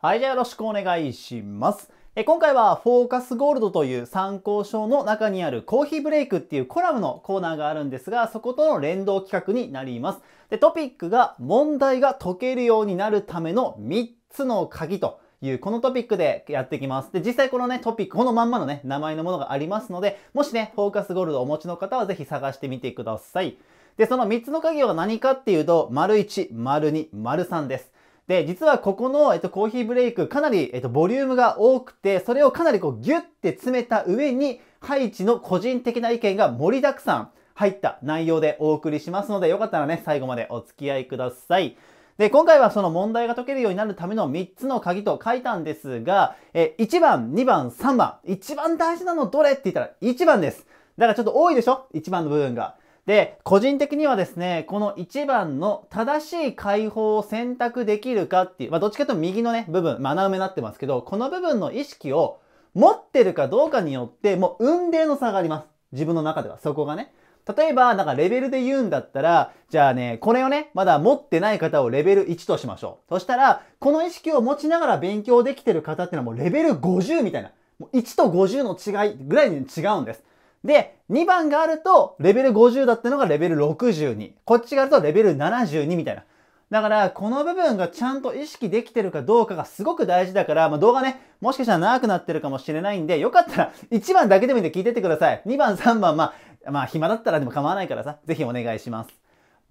はい、じゃあよろしくお願いします。え今回はフォーカスゴールドという参考書の中にあるコーヒーブレイクっていうコラムのコーナーがあるんですが、そことの連動企画になります。で、トピックが問題が解けるようになるための3つの鍵という、このトピックでやってきます。で、実際このね、トピック、このまんまのね、名前のものがありますので、もしね、フォーカスゴールドをお持ちの方はぜひ探してみてください。で、その3つの鍵は何かっていうと、丸1、丸2、丸3です。で、実はここの、えっと、コーヒーブレイク、かなり、えっと、ボリュームが多くて、それをかなりこう、ギュッて詰めた上に、ハイチの個人的な意見が盛りだくさん入った内容でお送りしますので、よかったらね、最後までお付き合いください。で、今回はその問題が解けるようになるための3つの鍵と書いたんですが、え、1番、2番、3番。一番大事なのどれって言ったら1番です。だからちょっと多いでしょ ?1 番の部分が。で、個人的にはですね、この1番の正しい解放を選択できるかっていう、まあ、どっちかというと右のね、部分、穴埋めになってますけど、この部分の意識を持ってるかどうかによって、もう運命の差があります。自分の中では、そこがね。例えば、なんかレベルで言うんだったら、じゃあね、これをね、まだ持ってない方をレベル1としましょう。そしたら、この意識を持ちながら勉強できてる方っていうのはもうレベル50みたいな、もう1と50の違いぐらいに違うんです。で、2番があると、レベル50だったのがレベル62。こっちがあるとレベル72みたいな。だから、この部分がちゃんと意識できてるかどうかがすごく大事だから、まあ、動画ね、もしかしたら長くなってるかもしれないんで、よかったら1番だけでもいいんで聞いてってください。2番、3番、まあ、まあ、暇だったらでも構わないからさ、ぜひお願いします。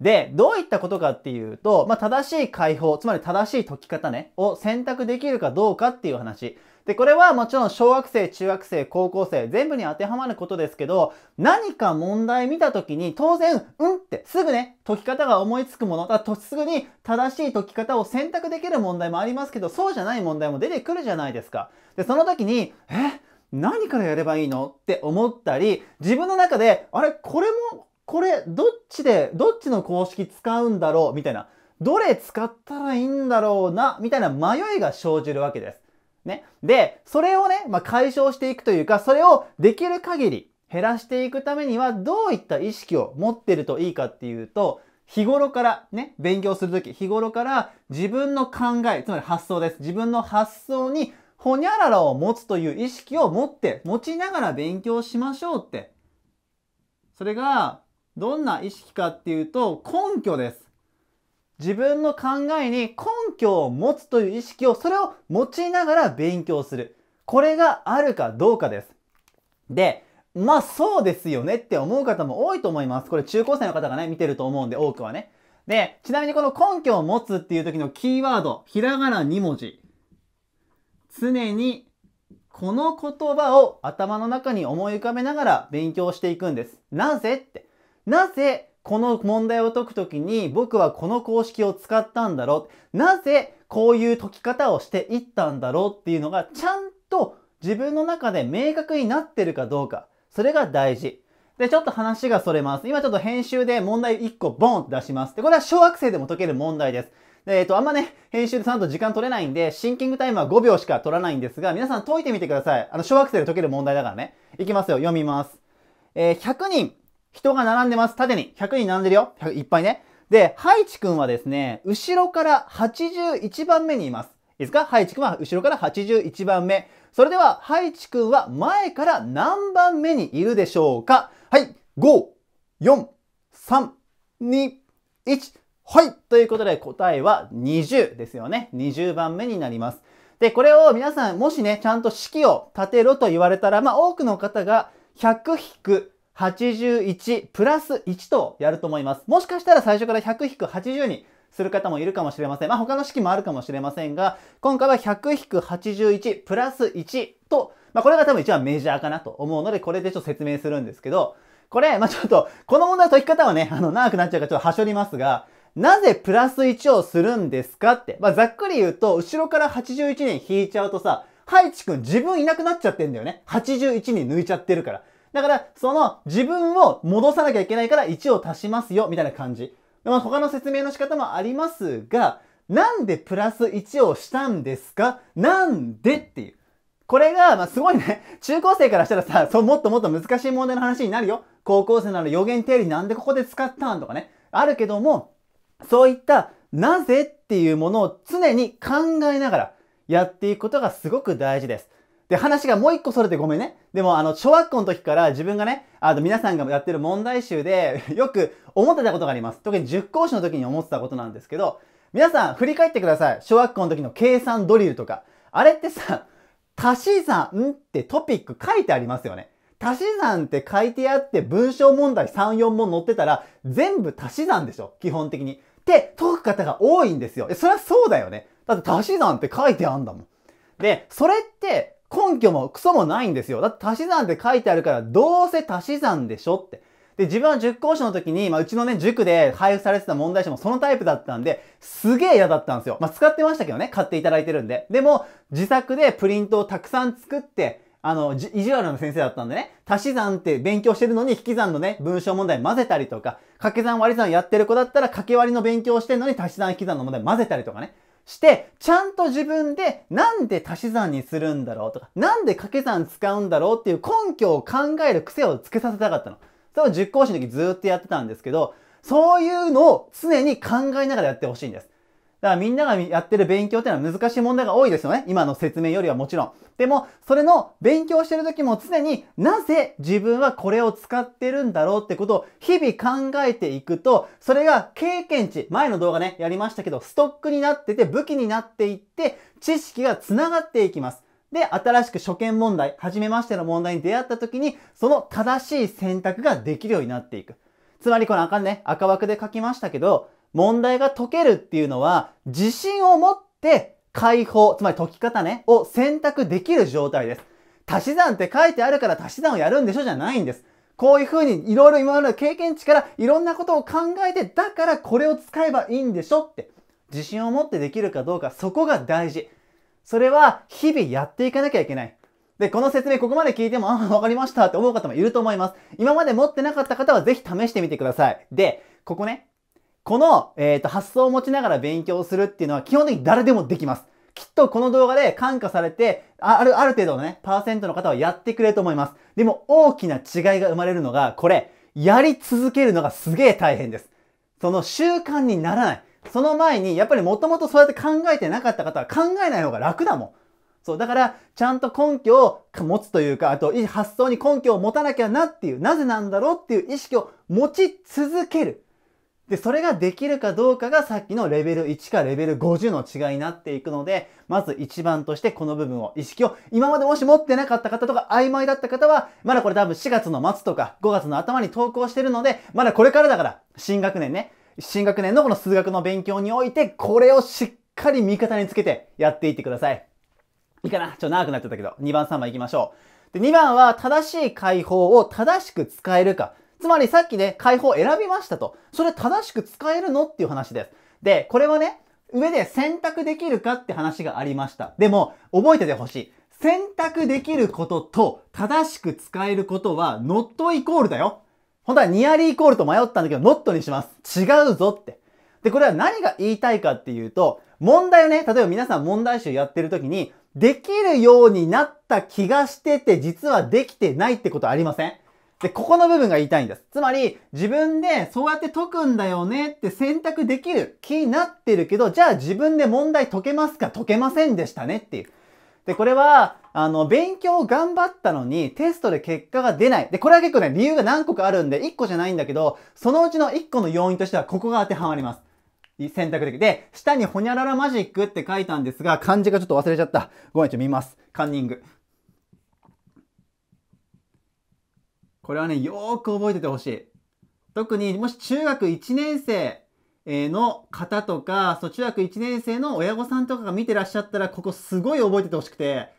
で、どういったことかっていうと、まあ、正しい解放、つまり正しい解き方ね、を選択できるかどうかっていう話。で、これはもちろん小学生、中学生、高校生、全部に当てはまることですけど、何か問題見た時に当然、うんってすぐね、解き方が思いつくもの、だとすぐに正しい解き方を選択できる問題もありますけど、そうじゃない問題も出てくるじゃないですか。で、その時に、え何からやればいいのって思ったり、自分の中で、あれ、これも、これ、どっちで、どっちの公式使うんだろうみたいな。どれ使ったらいいんだろうなみたいな迷いが生じるわけです。ね。で、それをね、まあ、解消していくというか、それをできる限り減らしていくためには、どういった意識を持ってるといいかっていうと、日頃からね、勉強するとき、日頃から自分の考え、つまり発想です。自分の発想にほにゃららを持つという意識を持って、持ちながら勉強しましょうって。それが、どんな意識かっていうと、根拠です。自分の考えに根拠を持つという意識を、それを持ちながら勉強する。これがあるかどうかです。で、まあそうですよねって思う方も多いと思います。これ中高生の方がね、見てると思うんで、多くはね。で、ちなみにこの根拠を持つっていう時のキーワード、ひらがな2文字。常にこの言葉を頭の中に思い浮かべながら勉強していくんです。なぜって。なぜこの問題を解くときに僕はこの公式を使ったんだろう。なぜこういう解き方をしていったんだろうっていうのがちゃんと自分の中で明確になってるかどうか。それが大事。で、ちょっと話がそれます。今ちょっと編集で問題1個ボンって出します。で、これは小学生でも解ける問題です。で、えっ、ー、と、あんまね、編集でちゃんと時間取れないんで、シンキングタイムは5秒しか取らないんですが、皆さん解いてみてください。あの、小学生で解ける問題だからね。いきますよ。読みます。えー、100人人が並んでます。縦に。100人並んでるよ。いっぱいね。で、ハイチ君はですね、後ろから81番目にいます。いいですかハイチ君は後ろから81番目。それでは、ハイチ君は前から何番目にいるでしょうかはい。5、4、3、2、1。はい。ということで、答えは20ですよね。20番目になります。で、これを皆さん、もしね、ちゃんと式を立てろと言われたら、まあ、多くの方が100引く81プラス1とやると思います。もしかしたら最初から100-80にする方もいるかもしれません。まあ他の式もあるかもしれませんが、今回は100-81プラス1と、まあこれが多分一番メジャーかなと思うので、これでちょっと説明するんですけど、これ、まあちょっと、この問題の解き方はね、あの、長くなっちゃうからちょっとはしょりますが、なぜプラス1をするんですかって。まあざっくり言うと、後ろから81人引いちゃうとさ、ハイチ君自分いなくなっちゃってんだよね。81人抜いちゃってるから。だから、その自分を戻さなきゃいけないから1を足しますよ、みたいな感じ。まあ、他の説明の仕方もありますが、なんでプラス1をしたんですかなんでっていう。これが、まあ、すごいね、中高生からしたらさ、そう、もっともっと難しい問題の話になるよ。高校生なら予言定理なんでここで使ったんとかね。あるけども、そういったなぜっていうものを常に考えながらやっていくことがすごく大事です。で、話がもう一個それてごめんね。でも、あの、小学校の時から自分がね、あの、皆さんがやってる問題集で よく思ってたことがあります。特に塾講師の時に思ってたことなんですけど、皆さん、振り返ってください。小学校の時の計算ドリルとか。あれってさ、足し算ってトピック書いてありますよね。足し算って書いてあって文章問題3、4問載ってたら全部足し算でしょ基本的に。って解く方が多いんですよ。それはそうだよね。だって足し算って書いてあんだもん。で、それって拠もクソもないんですよ。だって足し算って書いてあるから、どうせ足し算でしょって。で、自分は塾講師の時に、まあ、うちのね、塾で配布されてた問題集もそのタイプだったんで、すげえ嫌だったんですよ。まあ、使ってましたけどね、買っていただいてるんで。でも、自作でプリントをたくさん作って、あの、意地悪な先生だったんでね、足し算って勉強してるのに引き算のね、文章問題混ぜたりとか、掛け算割り算やってる子だったら掛け割りの勉強してるのに足し算引き算の問題混ぜたりとかね。して、ちゃんと自分でなんで足し算にするんだろうとか、なんで掛け算使うんだろうっていう根拠を考える癖をつけさせたかったの。それを実行師の時ずっとやってたんですけど、そういうのを常に考えながらやってほしいんです。だからみんながやってる勉強っていうのは難しい問題が多いですよね。今の説明よりはもちろん。でも、それの勉強してる時も常になぜ自分はこれを使ってるんだろうってことを日々考えていくと、それが経験値、前の動画ね、やりましたけど、ストックになってて武器になっていって、知識が繋がっていきます。で、新しく初見問題、初めましての問題に出会った時に、その正しい選択ができるようになっていく。つまりこの赤ね、赤枠で書きましたけど、問題が解けるっていうのは、自信を持って解放、つまり解き方ね、を選択できる状態です。足し算って書いてあるから足し算をやるんでしょじゃないんです。こういうふうにいろいろ今までの経験値からいろんなことを考えて、だからこれを使えばいいんでしょって。自信を持ってできるかどうか、そこが大事。それは日々やっていかなきゃいけない。で、この説明ここまで聞いても、ああ、わかりましたって思う方もいると思います。今まで持ってなかった方はぜひ試してみてください。で、ここね、この、えっ、ー、と、発想を持ちながら勉強するっていうのは基本的に誰でもできます。きっとこの動画で感化されて、ある、ある程度のね、パーセントの方はやってくれると思います。でも大きな違いが生まれるのが、これ、やり続けるのがすげえ大変です。その習慣にならない。その前に、やっぱりもともとそうやって考えてなかった方は考えない方が楽だもん。そう、だから、ちゃんと根拠を持つというか、あと、い発想に根拠を持たなきゃなっていう、なぜなんだろうっていう意識を持ち続ける。で、それができるかどうかがさっきのレベル1かレベル50の違いになっていくので、まず一番としてこの部分を意識を、今までもし持ってなかった方とか曖昧だった方は、まだこれ多分4月の末とか5月の頭に投稿してるので、まだこれからだから、新学年ね、新学年のこの数学の勉強において、これをしっかり味方につけてやっていってください。いいかなちょっと長くなっちゃったけど、2番3番行きましょう。で、2番は正しい解法を正しく使えるか。つまりさっきね、解放選びましたと。それ正しく使えるのっていう話です。で、これはね、上で選択できるかって話がありました。でも、覚えててほしい。選択できることと正しく使えることは not イコールだよ。本当はニアリーイコールと迷ったんだけど not にします。違うぞって。で、これは何が言いたいかっていうと、問題をね、例えば皆さん問題集やってる時に、できるようになった気がしてて実はできてないってことありませんで、ここの部分が言いたいんです。つまり、自分でそうやって解くんだよねって選択できる気になってるけど、じゃあ自分で問題解けますか解けませんでしたねっていう。で、これは、あの、勉強を頑張ったのに、テストで結果が出ない。で、これは結構ね、理由が何個かあるんで、1個じゃないんだけど、そのうちの1個の要因としては、ここが当てはまります。選択的で、下にほにゃららマジックって書いたんですが、漢字がちょっと忘れちゃった。ごめん、ちょっと見ます。カンニング。これはね、よーく覚えててほしい。特にもし中学1年生の方とか、その中学1年生の親御さんとかが見てらっしゃったら、ここすごい覚えててほしくて、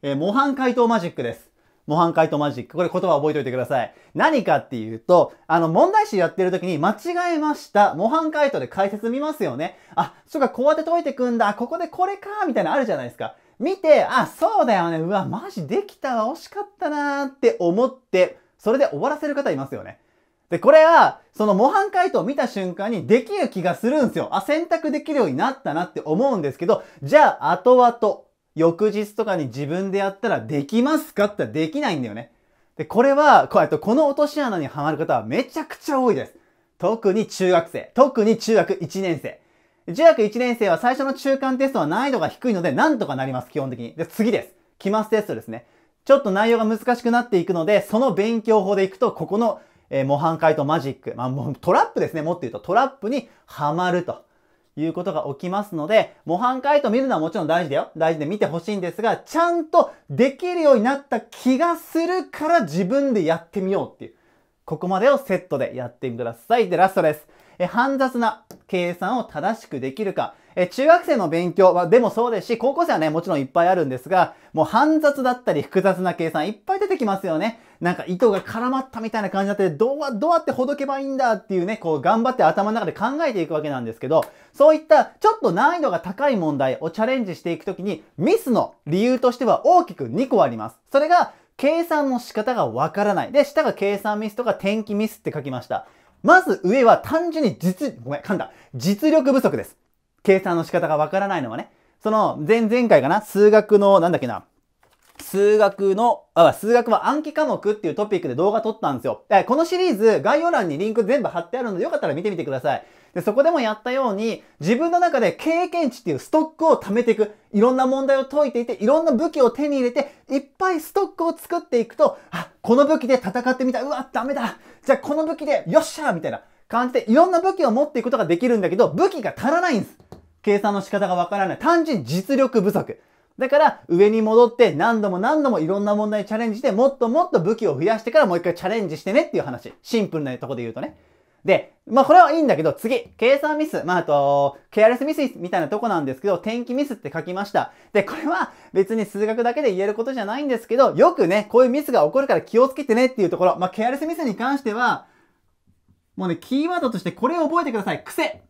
えー、模範解答マジックです。模範解答マジック。これ言葉覚えておいてください。何かっていうと、あの、問題集やってる時に間違えました。模範解答で解説見ますよね。あ、そうか、こうやって解いてくんだ。ここでこれか、みたいなのあるじゃないですか。見て、あ、そうだよね。うわ、マジできたわ。惜しかったなーって思って、それで終わらせる方いますよね。で、これは、その模範解答を見た瞬間にできる気がするんですよ。あ、選択できるようになったなって思うんですけど、じゃあ、後々、翌日とかに自分でやったらできますかってできないんだよね。で、これは、こうやってこの落とし穴にはまる方はめちゃくちゃ多いです。特に中学生。特に中学1年生。中学1年生は最初の中間テストは難易度が低いので、なんとかなります、基本的に。で、次です。期末テストですね。ちょっと内容が難しくなっていくので、その勉強法でいくと、ここの、えー、模範解答マジック、まあ、もうトラップですね、もっと言うとトラップにはまると。いうことが起きますので、模範解答見るのはもちろん大事だよ。大事で見てほしいんですが、ちゃんとできるようになった気がするから自分でやってみようっていう。ここまでをセットでやってください。で、ラストです。え、煩雑な計算を正しくできるか。え中学生の勉強、まあ、でもそうですし、高校生はね、もちろんいっぱいあるんですが、もう煩雑だったり複雑な計算いっぱい出てきますよね。なんか糸が絡まったみたいな感じになって、どうは、どうやってほどけばいいんだっていうね、こう頑張って頭の中で考えていくわけなんですけど、そういったちょっと難易度が高い問題をチャレンジしていくときに、ミスの理由としては大きく2個あります。それが、計算の仕方がわからない。で、下が計算ミスとか転気ミスって書きました。まず上は単純に実、ごめん、噛んだ。実力不足です。計算の仕方がわからないのはね、その、前々回かな、数学の、なんだっけな、数学の、あ、数学は暗記科目っていうトピックで動画撮ったんですよ。このシリーズ、概要欄にリンク全部貼ってあるので、よかったら見てみてください。で、そこでもやったように、自分の中で経験値っていうストックを貯めていく。いろんな問題を解いていて、いろんな武器を手に入れて、いっぱいストックを作っていくと、あ、この武器で戦ってみた。うわ、ダメだ。じゃあこの武器で、よっしゃーみたいな感じで、いろんな武器を持っていくことができるんだけど、武器が足らないんです。計算の仕方がわからない。単純実力不足。だから、上に戻って何度も何度もいろんな問題にチャレンジして、もっともっと武器を増やしてからもう一回チャレンジしてねっていう話。シンプルなとこで言うとね。で、まあこれはいいんだけど、次、計算ミス、まああと、ケアレスミスみたいなとこなんですけど、天気ミスって書きました。で、これは別に数学だけで言えることじゃないんですけど、よくね、こういうミスが起こるから気をつけてねっていうところ、まあケアレスミスに関しては、もうね、キーワードとしてこれを覚えてください。癖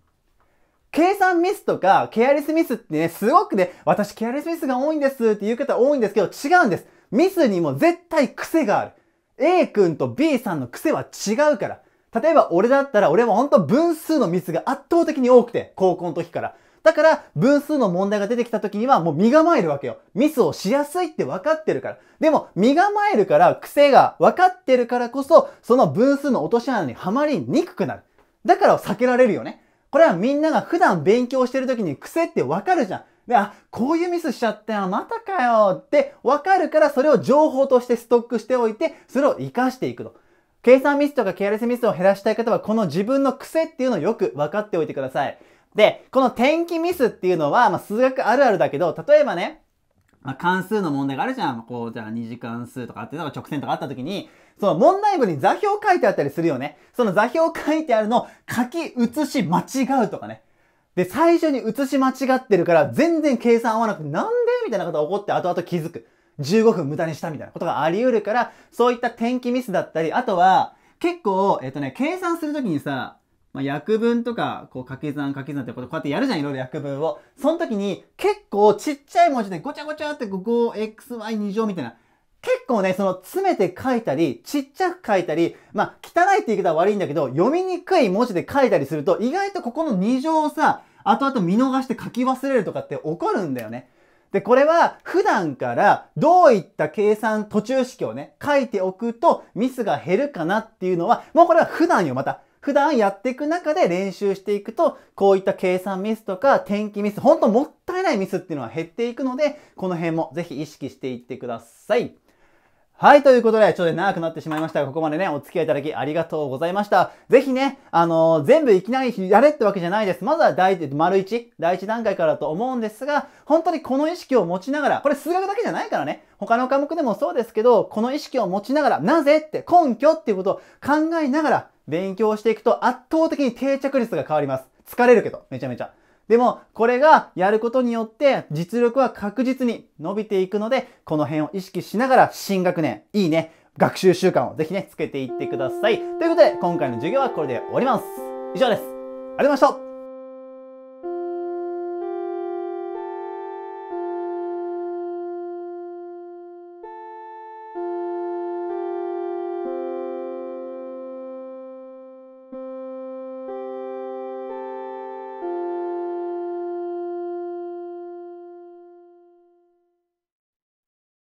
計算ミスとか、ケアレスミスってね、すごくね、私ケアレスミスが多いんですっていう方多いんですけど、違うんです。ミスにも絶対癖がある。A 君と B さんの癖は違うから。例えば俺だったら、俺は本当分数のミスが圧倒的に多くて、高校の時から。だから、分数の問題が出てきた時にはもう身構えるわけよ。ミスをしやすいって分かってるから。でも、身構えるから、癖が分かってるからこそ、その分数の落とし穴にはまりにくくなる。だから避けられるよね。これはみんなが普段勉強してる時に癖ってわかるじゃん。で、あ、こういうミスしちゃったよ、またかよってわかるからそれを情報としてストックしておいて、それを活かしていくと。計算ミスとかケアレスミスを減らしたい方は、この自分の癖っていうのをよく分かっておいてください。で、この天気ミスっていうのは、まあ、数学あるあるだけど、例えばね、まあ、関数の問題があるじゃん。こう、じゃあ2次関数とかあって、うのか直線とかあった時に、その問題文に座標書いてあったりするよね。その座標書いてあるの書き写し間違うとかね。で、最初に写し間違ってるから全然計算合わなくて、なんでみたいなことが起こって後々気づく。15分無駄にしたみたいなことがあり得るから、そういった天気ミスだったり、あとは、結構、えっ、とね、計算するときにさ、まあ、約分とか、こう、掛け算掛け算ってこと、こうやってやるじゃん、いろいろ約分を。その時に、結構ちっちゃい文字でごちゃごちゃって 5xy2 乗みたいな。結構ね、その詰めて書いたり、ちっちゃく書いたり、まあ、汚いって言い方は悪いんだけど、読みにくい文字で書いたりすると、意外とここの2乗をさ、後々見逃して書き忘れるとかって起こるんだよね。で、これは普段からどういった計算途中式をね、書いておくとミスが減るかなっていうのは、もうこれは普段よ、また。普段やっていく中で練習していくと、こういった計算ミスとか天気ミス、ほんともったいないミスっていうのは減っていくので、この辺もぜひ意識していってください。はい、ということで、ちょっと長くなってしまいましたが、ここまでね、お付き合いいただきありがとうございました。ぜひね、あのー、全部いきなりやれってわけじゃないです。まずは第1、丸1、第1段階からと思うんですが、本当にこの意識を持ちながら、これ数学だけじゃないからね、他の科目でもそうですけど、この意識を持ちながら、なぜって、根拠っていうことを考えながら、勉強していくと圧倒的に定着率が変わります。疲れるけど、めちゃめちゃ。でも、これがやることによって実力は確実に伸びていくので、この辺を意識しながら新学年、いいね、学習習慣をぜひね、つけていってください。ということで、今回の授業はこれで終わります。以上です。ありがとうございました。